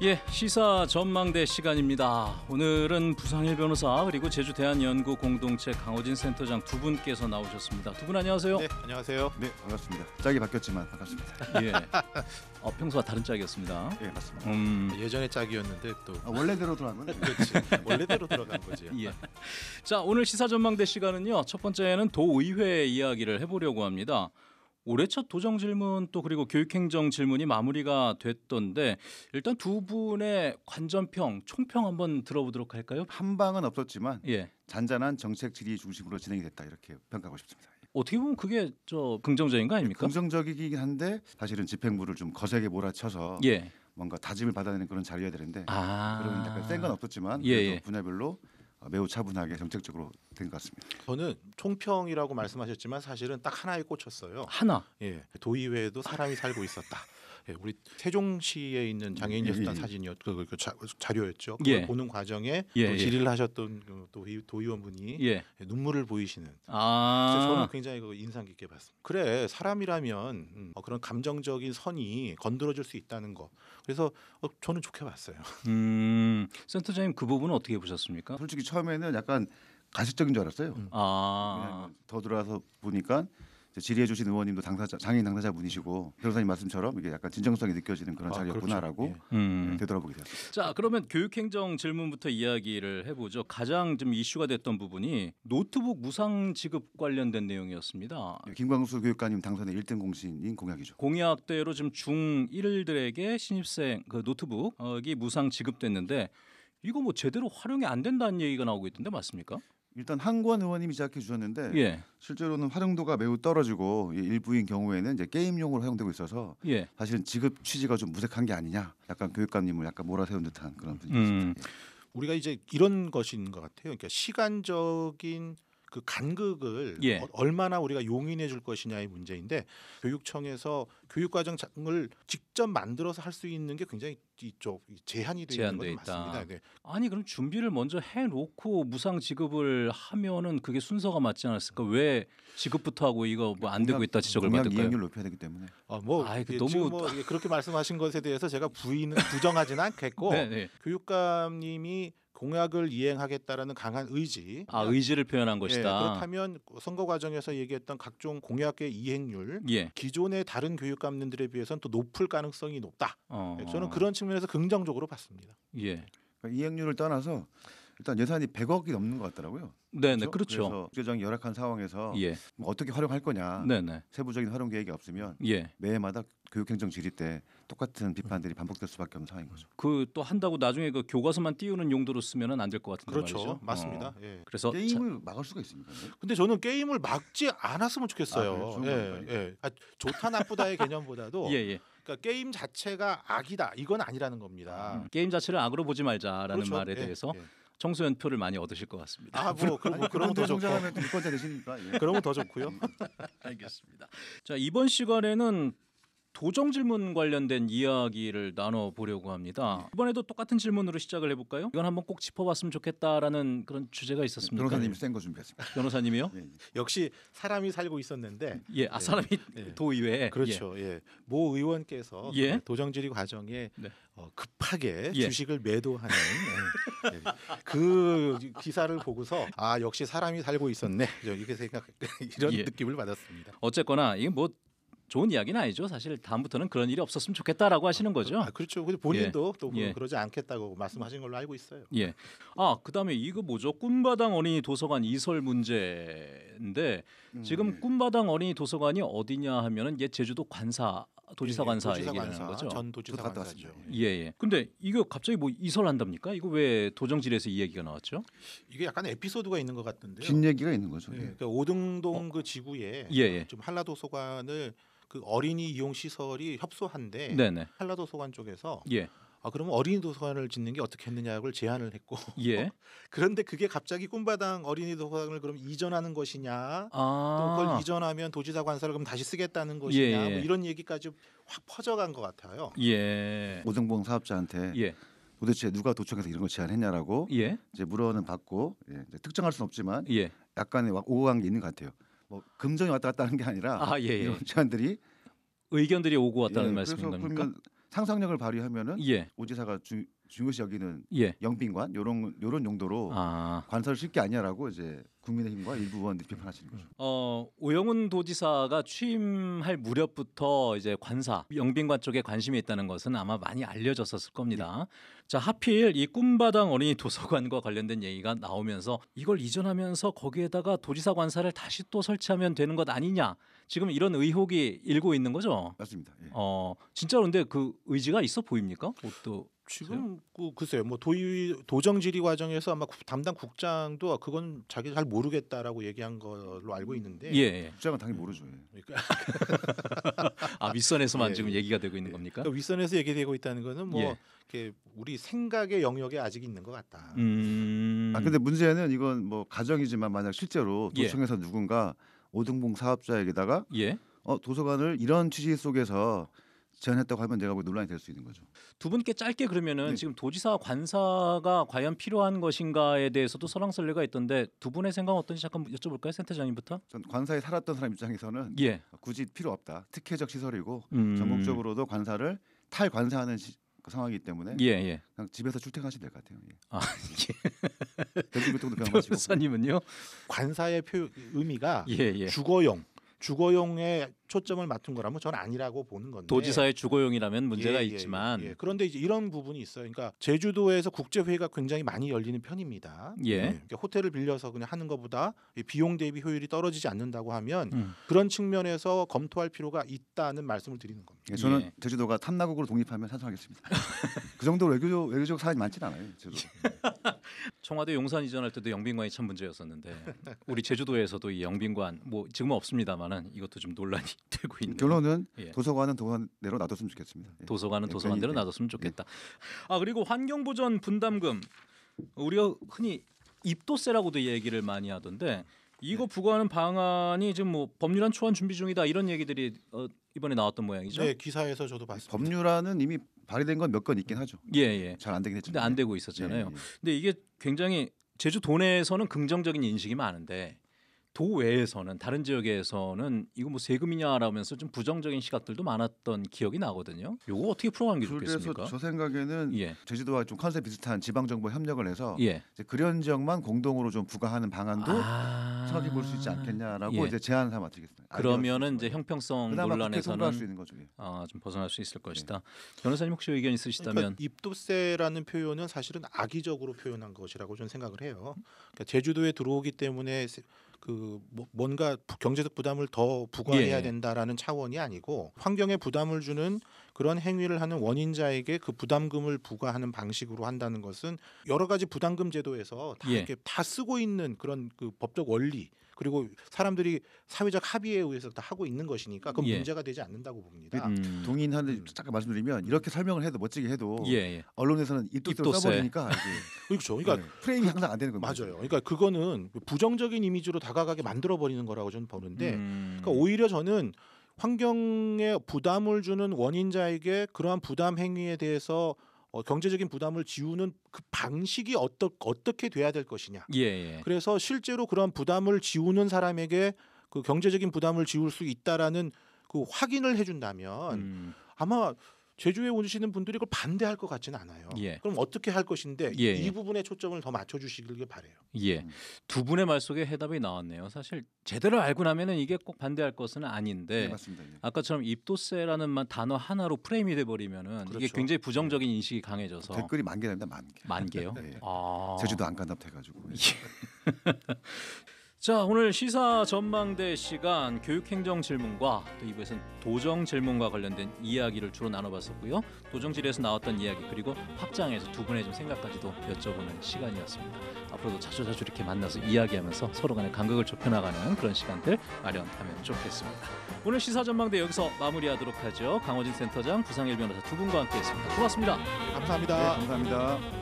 예, 시사 전망대 시간입니다. 오늘은 부상일 변호사 그리고 제주 대한연구 공동체 강호진 센터장 두 분께서 나오셨습니다. 두 분 안녕하세요. 네, 안녕하세요. 네, 반갑습니다. 짝이 바뀌었지만 반갑습니다. 예, 어, 평소와 다른 짝이었습니다. 예, 맞습니다. 음, 아, 예전에 짝이었는데 또 아, 원래대로 들어간 거 그렇지. 원래대로 들어간 거지. 예. 자, 오늘 시사 전망대 시간은요. 첫 번째는 도의회 이야기를 해보려고 합니다. 올해 첫 도정 질문 또 그리고 교육행정 질문이 마무리가 됐던데 일단 두 분의 관전평 총평 한번 들어보도록 할까요? 한 방은 없었지만 예. 잔잔한 정책 질의 중심으로 진행이 됐다 이렇게 평가하고 싶습니다. 예. 어떻게 보면 그게 저 긍정적인 거 예, 아닙니까? 긍정적이긴 한데 사실은 집행부를 좀 거세게 몰아쳐서 예. 뭔가 다짐을 받아내는 그런 자리여야 되는데 아~ 그런 약간 센건 없었지만 예, 예. 분야별로 매우 차분하게 정책적으로 된 것 같습니다. 저는 총평이라고 말씀하셨지만 사실은 딱 하나에 꽂혔어요. 하나. 예, 도의회에도 사람이 살고 있었다. 예, 우리 세종시에 있는 장애인 재단 예, 예, 예, 사진이었 그, 그, 그 자, 그 자료였죠. 그걸 예. 보는 과정에 또 질의를 하셨던 그, 또 도의원분이 눈물을 보이시는. 아~ 저는 굉장히 그 인상 깊게 봤습니다. 그래 사람이라면 음, 어, 그런 감정적인 선이 건드려질 수 있다는 거. 그래서 어, 저는 좋게 봤어요. 음, 센터장님 그 부분은 어떻게 보셨습니까? 솔직히 처음에는 약간 가식적인 줄 알았어요. 음. 아~ 더 들어와서 보니까 그 질의해 주신 의원님도 당사자 장애인 당사자 분이시고 변호사님 말씀처럼 이게 약간 진정성이 느껴지는 그런 아, 자리였구나라고 그렇죠. 예. 음. 예, 되돌아보게 되었습니다. 자 그러면 교육행정 질문부터 이야기를 해보죠. 가장 좀 이슈가 됐던 부분이 노트북 무상 지급 관련된 내용이었습니다. 예, 김광수 교육감님 당선의 1등 공신인 공약이죠. 공약대로 지금 중1들에게 신입생 그 노트북이 무상 지급됐는데 이거 뭐 제대로 활용이 안 된다는 얘기가 나오고 있던데 맞습니까? 일단 한권 의원님이 시작해 주셨는데 예. 실제로는 활용도가 매우 떨어지고 일부인 경우에는 이제 게임용으로 활용되고 있어서 예. 사실은 지급 취지가 좀 무색한 게 아니냐 약간 교육감님을 약간 몰아세운 듯한 그런 분이기입니다 음. 예. 우리가 이제 이런 것인 것 같아요. 그러니까 시간적인 그 간극을 예. 어, 얼마나 우리가 용인해 줄 것이냐의 문제인데 교육청에서 교육과정을 직접 만들어서 할 수 있는 게 굉장히 이쪽 제한이 되어 있는 건 맞습니다. 네. 아니 그럼 준비를 먼저 해놓고 무상 지급을 하면은 그게 순서가 맞지 않았을까? 왜 지급부터 하고 이거 뭐 안 되고 있다 지적을 받을까요? 이행률 높여야 되기 때문에. 아뭐 아, 예, 너무 뭐 예, 그렇게 말씀하신 것에 대해서 제가 부인 부정하지는 않겠고 네, 네. 교육감님이 공약을 이행하겠다라는 강한 의지. 아 의지를 표현한 예, 것이다. 예, 그렇다면 선거 과정에서 얘기했던 각종 공약의 이행률, 예. 기존의 다른 교육 감님들에 비해서는 또 높을 가능성이 높다. 어. 저는 그런 측면에서 긍정적으로 봤습니다. 예. 그러니까 이행률을 떠나서 일단 예산이 100억이 넘는 것 같더라고요. 네, 네, 그렇죠. 그렇죠. 그래서 재정이 열악한 상황에서 예. 뭐 어떻게 활용할 거냐. 네네. 네. 세부적인 활용 계획이 없으면 예. 매해마다 교육행정 질의 때 똑같은 비판들이 반복될 수밖에 없는 상황인 거죠. 그 또 한다고 나중에 그 교과서만 띄우는 용도로 쓰면은 안 될 것 같은데 그렇죠. 말이죠. 맞습니다. 어. 예. 그래서 게임을 자, 막을 수가 있습니다. 근데 저는 게임을 막지 않았으면 좋겠어요. 아, 네, 예, 예. 아, 좋다 나쁘다의 개념보다도 예, 예, 그러니까 게임 자체가 악이다 이건 아니라는 겁니다. 음, 게임 자체를 악으로 보지 말자라는 그렇죠. 말에 예, 대해서 예. 청소 년표를 많이 얻으실 것 같습니다. 아, 뭐, 뭐 그런 예. 그런 더 좋고. 그런 거더 좋고요. 알겠습니다. 자, 이번 시간에는 도정 질문 관련된 이야기를 나눠 보려고 합니다. 이번에도 똑같은 질문으로 시작을 해볼까요? 이건 한번 꼭 짚어봤으면 좋겠다라는 그런 주제가 있었습니다. 변호사님 센거 준비했습니다. 변호사님이요? 예, 예. 역시 사람이 살고 있었는데 예, 아 예, 사람이 예. 도의회 예. 그렇죠. 예. 모 의원께서 예. 도정질의 과정에 네. 어, 급하게 주식을 매도하는 그 기사를 보고서 아 역시 사람이 살고 있었네 이렇게 생각 이런 느낌을 받았습니다. 어쨌거나 이게 뭐 좋은 이야기는 아니죠. 사실 다음부터는 그런 일이 없었으면 좋겠다라고 하시는 거죠. 아, 그렇죠. 근데 본인도 예. 또 그 예. 그러지 않겠다고 말씀하신 걸로 알고 있어요. 예. 아 그다음에 이거 뭐죠? 꿈바당 어린이 도서관 이설 문제인데 음. 지금 예. 꿈바당 어린이 도서관이 어디냐 하면은 이 제주도 관사 도지사 예, 예. 관사 얘기하는 관사, 거죠. 전 도지사 갔다 왔죠. 예, 예. 근데 이거 갑자기 뭐 이설한답니까? 이거 왜 도정질에서 이 얘기가 나왔죠? 이게 약간 에피소드가 있는 것 같은데요. 긴 얘기가 있는 거죠. 예. 그러니까 오등동 어? 그 지구에 예, 예. 좀 한라도서관을 그 어린이 이용 시설이 협소한데 네네. 한라도서관 쪽에서 예. 아 그러면 어린이 도서관을 짓는 게 어떻게 했느냐를 제안을 했고 예. 그런데 그게 갑자기 꿈바당 어린이 도서관을 그럼 이전하는 것이냐 아~ 또 그걸 아. 이전하면 도지사 관사를 그럼 다시 쓰겠다는 것이냐 예, 예. 뭐 이런 얘기까지 확 퍼져간 것 같아요. 예. 오등봉 사업자한테 예. 도대체 누가 도청에서 이런 걸 제안했냐라고 예. 이제 물어는 받고 예. 이제 특정할 수는 없지만 예. 약간의 오한게 있는 것 같아요. 뭐금정이 왔다 갔다 하는 게 아니라 아, 예, 예. 이런 제안들이 의견들이 오고 왔다는 예, 말씀인 겁니까? 상상력을 발휘하면은 예. 오지사가 주, 중요시 여기는 예. 영빈관 요런 요런 용도로 아. 관서를 쓸 게아니냐라고 이제 국민의힘과 일부 의원들이 비판하시는 거죠. 어 오영훈 도지사가 취임할 무렵부터 이제 관사 영빈관 쪽에 관심이 있다는 것은 아마 많이 알려졌었을 겁니다. 예. 자 하필 이 꿈바당 어린이 도서관과 관련된 얘기가 나오면서 이걸 이전하면서 거기에다가 도지사 관사를 다시 또 설치하면 되는 것 아니냐 지금 이런 의혹이 일고 있는 거죠. 맞습니다. 예. 어 진짜 그런데 그 의지가 있어 보입니까? 또 지금 그 글쎄요 뭐 도의 도정 질의 과정에서 아마 담당 국장도 그건 자기 잘 모르겠다라고 얘기한 걸로 알고 있는데 예, 예. 국장은 당연히 모르죠. 예. 그러니까. 아 윗선에서만 예, 예, 지금 얘기가 되고 있는 예. 겁니까? 그러니까 윗선에서 얘기되고 있다는 거는 뭐 예. 이렇게 우리 생각의 영역에 아직 있는 것 같다. 음... 아 근데 문제는 이건 뭐 가정이지만 만약 실제로 도청에서 누군가 오등봉 사업자에게다가 어 도서관을 이런 취지 속에서 제안했다고 하면 내가 뭐 논란이 될 수 있는 거죠. 두 분께 짧게 그러면은 네. 지금 도지사 관사가 과연 필요한 것인가에 대해서도 설왕설래가 있던데 두 분의 생각 어떤지 잠깐 여쭤볼까요, 센터장님부터? 전 관사에 살았던 사람 입장에서는 예. 굳이 필요 없다. 특혜적 시설이고 음. 전국적으로도 관사를 탈관사하는 시, 그 상황이기 때문에 예, 예. 그냥 집에서 출퇴근하시면 될 것 같아요. 예. 아, 예. 대중교통도 변호사님은요? 관사의 표, 의미가 예, 예. 주거용 주거용의 초점을 맡은 거라면 저는 아니라고 보는 건데 도지사의 주거용이라면 문제가 예, 예, 예, 있지만 예. 그런데 이제 이런 부분이 있어요. 그러니까 제주도에서 국제 회의가 굉장히 많이 열리는 편입니다. 예. 예. 그러니까 호텔을 빌려서 그냥 하는 것보다 비용 대비 효율이 떨어지지 않는다고 하면 음. 그런 측면에서 검토할 필요가 있다는 말씀을 드리는 겁니다. 예, 저는 제주도가 탐나국으로 독립하면 찬성하겠습니다. 그정도 외교적 외교적 사안이 많진 않아요. 제주도. 청와대 용산 이전할 때도 영빈관이 참 문제였었는데 우리 제주도에서도 이 영빈관 뭐 지금은 없습니다만은 이것도 좀 논란이 되고 있는 결론은 예. 도서관은 도서관대로 놔뒀으면 좋겠습니다. 예. 도서관은 예, 도서관대로 놔뒀으면 좋겠다. 예. 아 그리고 환경보전 분담금 우리가 흔히 입도세라고도 얘기를 많이 하던데 이거 네. 부과하는 방안이 지금 뭐 법률안 초안 준비 중이다 이런 얘기들이 어, 이번에 나왔던 모양이죠. 네 기사에서 저도 봤습니다. 법률안은 이미 발의된 건 몇 건 있긴 하죠. 예예. 잘안 되긴 했죠. 근데 안 되고 있었잖아요. 예, 예. 근데 이게 굉장히 제주 도내에서는 긍정적인 인식이 많은데 도외에서는 다른 지역에서는 이거 뭐 세금이냐라면서 좀 부정적인 시각들도 많았던 기억이 나거든요. 요거 어떻게 풀어가는 게 좋겠습니까? 그래서 저 생각에는 예. 제주도와 좀 컨셉 비슷한 지방 정부 협력을 해서 예. 이제 그런 지역만 공동으로 좀 부과하는 방안도 생각해 아. 볼수 있지 않겠냐라고 예. 이제 제안 삼아 드리겠습니다. 그러면은 이제 형평성 논란에서는 수 있는 거죠. 예. 아, 좀 벗어날 수 있을 예. 것이다. 변호사님 혹시 의견 있으시다면 그러니까 입도세라는 표현은 사실은 악의적으로 표현한 것이라고 저는 생각을 해요. 그러니까 제주도에 들어오기 때문에 그 뭐, 뭔가 경제적 부담을 더 부과해야 예. 된다라는 차원이 아니고 환경에 부담을 주는 그런 행위를 하는 원인자에게 그 부담금을 부과하는 방식으로 한다는 것은 여러 가지 부담금 제도에서 다 예. 이렇게 다 쓰고 있는 그런 그 법적 원리 그리고 사람들이 사회적 합의에 의해서 다 하고 있는 것이니까 그건 예. 문제가 되지 않는다고 봅니다. 음. 동인하는데 음. 잠깐 말씀드리면 이렇게 설명을 해도 멋지게 해도 예. 예. 언론에서는 입도로 써버리니까 그렇죠. 그러니까 네. 프레임이 그 항상 안 되는 겁니다. 맞아요. 그러니까 그거는 부정적인 이미지로 다가가게 만들어 버리는 거라고 저는 보는데 음. 그러니까 오히려 저는 환경에 부담을 주는 원인자에게 그러한 부담 행위에 대해서 어, 경제적인 부담을 지우는 그 방식이 어떠, 어떻게 돼야 될 것이냐. 예, 예. 그래서 실제로 그런 부담을 지우는 사람에게 그 경제적인 부담을 지울 수 있다라는 그 확인을 해준다면 음. 아마 제주에 오시는 분들이 이걸 반대할 것 같지는 않아요. 예. 그럼 어떻게 할 것인데 예. 예. 이 부분에 초점을 더 맞춰주시길 바래요. 예, 음. 두 분의 말 속에 해답이 나왔네요. 사실 제대로 알고 나면은 이게 꼭 반대할 것은 아닌데 네, 맞습니다. 예. 아까처럼 입도세라는 단어 하나로 프레임이 돼버리면은 그렇죠. 이게 굉장히 부정적인 예. 인식이 강해져서 댓글이 만 개랍니다. 만 개. 만 개요? 네. 예. 아. 제주도 안 간답 해가지고. 자 오늘 시사 전망대 시간 교육행정 질문과 또이곳에 도정 질문과 관련된 이야기를 주로 나눠봤었고요 도정질에서 나왔던 이야기 그리고 합장에서 두 분의 좀 생각까지도 여쭤보는 시간이었습니다 앞으로도 자주자주 이렇게 만나서 이야기하면서 서로 간의 간극을 좁혀나가는 그런 시간들 마련하면 좋겠습니다 오늘 시사 전망대 여기서 마무리하도록 하죠 강호진 센터장 부상일 변호사 두 분과 함께했습니다 고맙습니다 네, 감사합니다 네, 감사합니다.